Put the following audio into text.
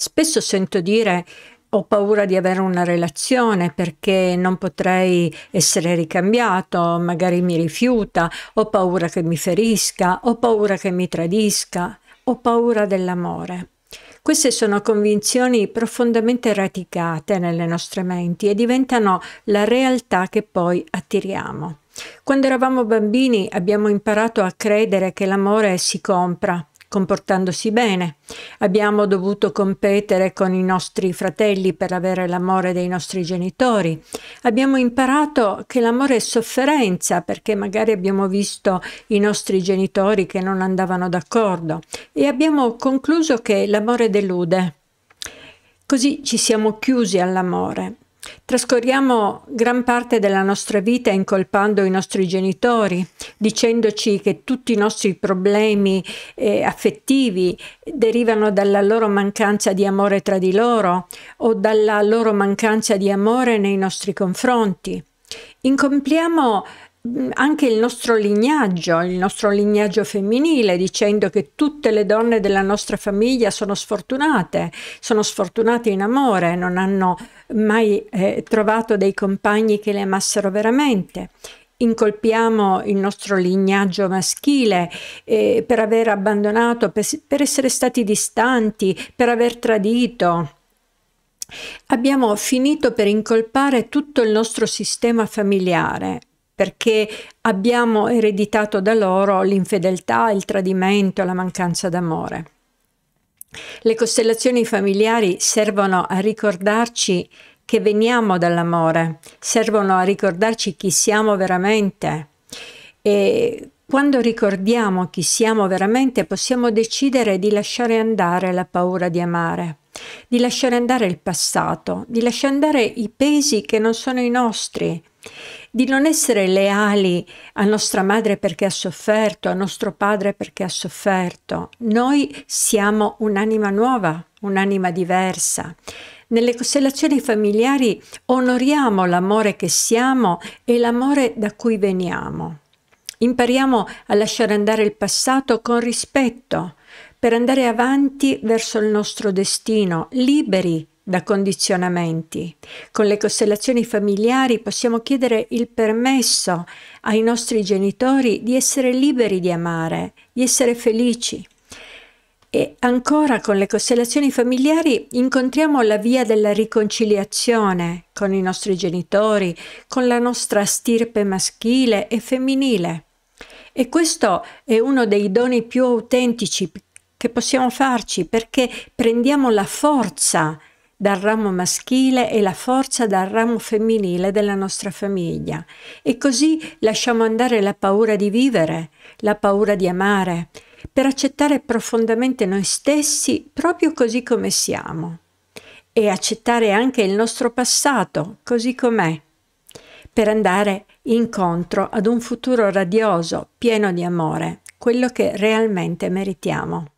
Spesso sento dire ho paura di avere una relazione perché non potrei essere ricambiato, magari mi rifiuta, ho paura che mi ferisca, ho paura che mi tradisca, ho paura dell'amore. Queste sono convinzioni profondamente radicate nelle nostre menti e diventano la realtà che poi attiriamo. Quando eravamo bambini abbiamo imparato a credere che l'amore si compra, comportandosi bene. Abbiamo dovuto competere con i nostri fratelli per avere l'amore dei nostri genitori. Abbiamo imparato che l'amore è sofferenza perché magari abbiamo visto i nostri genitori che non andavano d'accordo e abbiamo concluso che l'amore delude. Così ci siamo chiusi all'amore. Trascorriamo gran parte della nostra vita incolpando i nostri genitori, dicendoci che tutti i nostri problemi eh, affettivi derivano dalla loro mancanza di amore tra di loro o dalla loro mancanza di amore nei nostri confronti. Incompliamo anche il nostro lignaggio, il nostro lignaggio femminile, dicendo che tutte le donne della nostra famiglia sono sfortunate, sono sfortunate in amore, non hanno mai eh, trovato dei compagni che le amassero veramente. Incolpiamo il nostro lignaggio maschile eh, per aver abbandonato, per, per essere stati distanti, per aver tradito. Abbiamo finito per incolpare tutto il nostro sistema familiare, perché abbiamo ereditato da loro l'infedeltà, il tradimento, la mancanza d'amore. Le costellazioni familiari servono a ricordarci che veniamo dall'amore, servono a ricordarci chi siamo veramente e quando ricordiamo chi siamo veramente possiamo decidere di lasciare andare la paura di amare di lasciare andare il passato, di lasciare andare i pesi che non sono i nostri, di non essere leali a nostra madre perché ha sofferto, a nostro padre perché ha sofferto. Noi siamo un'anima nuova, un'anima diversa. Nelle costellazioni familiari onoriamo l'amore che siamo e l'amore da cui veniamo. Impariamo a lasciare andare il passato con rispetto, per andare avanti verso il nostro destino, liberi da condizionamenti. Con le costellazioni familiari possiamo chiedere il permesso ai nostri genitori di essere liberi di amare, di essere felici. E ancora con le costellazioni familiari incontriamo la via della riconciliazione con i nostri genitori, con la nostra stirpe maschile e femminile. E questo è uno dei doni più autentici che possiamo farci perché prendiamo la forza dal ramo maschile e la forza dal ramo femminile della nostra famiglia e così lasciamo andare la paura di vivere, la paura di amare, per accettare profondamente noi stessi proprio così come siamo e accettare anche il nostro passato così com'è, per andare incontro ad un futuro radioso, pieno di amore, quello che realmente meritiamo.